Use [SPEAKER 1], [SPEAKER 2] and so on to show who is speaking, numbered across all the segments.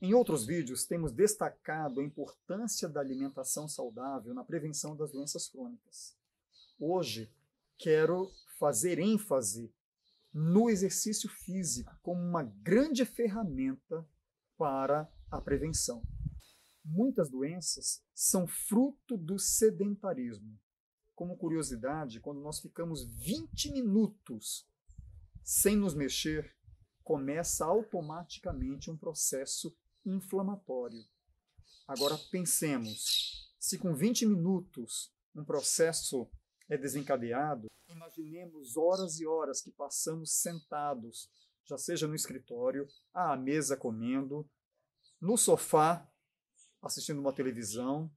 [SPEAKER 1] Em outros vídeos, temos destacado a importância da alimentação saudável na prevenção das doenças crônicas. Hoje, quero fazer ênfase no exercício físico como uma grande ferramenta para a prevenção. Muitas doenças são fruto do sedentarismo. Como curiosidade, quando nós ficamos 20 minutos sem nos mexer, começa automaticamente um processo inflamatório. Agora pensemos, se com 20 minutos um processo é desencadeado, imaginemos horas e horas que passamos sentados, já seja no escritório, à mesa comendo, no sofá, assistindo uma televisão,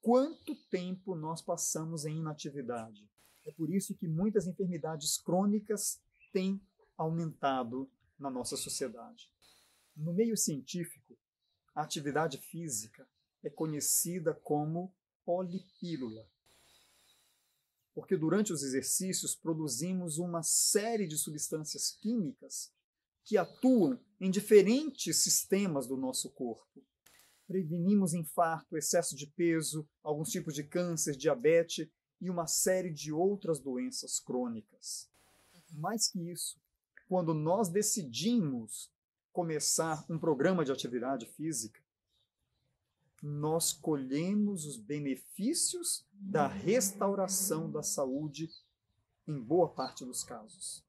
[SPEAKER 1] quanto tempo nós passamos em inatividade. É por isso que muitas enfermidades crônicas têm aumentado na nossa sociedade. No meio científico, a atividade física é conhecida como polipílula, porque durante os exercícios produzimos uma série de substâncias químicas que atuam em diferentes sistemas do nosso corpo. Prevenimos infarto, excesso de peso, alguns tipos de câncer, diabetes e uma série de outras doenças crônicas. Mais que isso, quando nós decidimos começar um programa de atividade física, nós colhemos os benefícios da restauração da saúde em boa parte dos casos.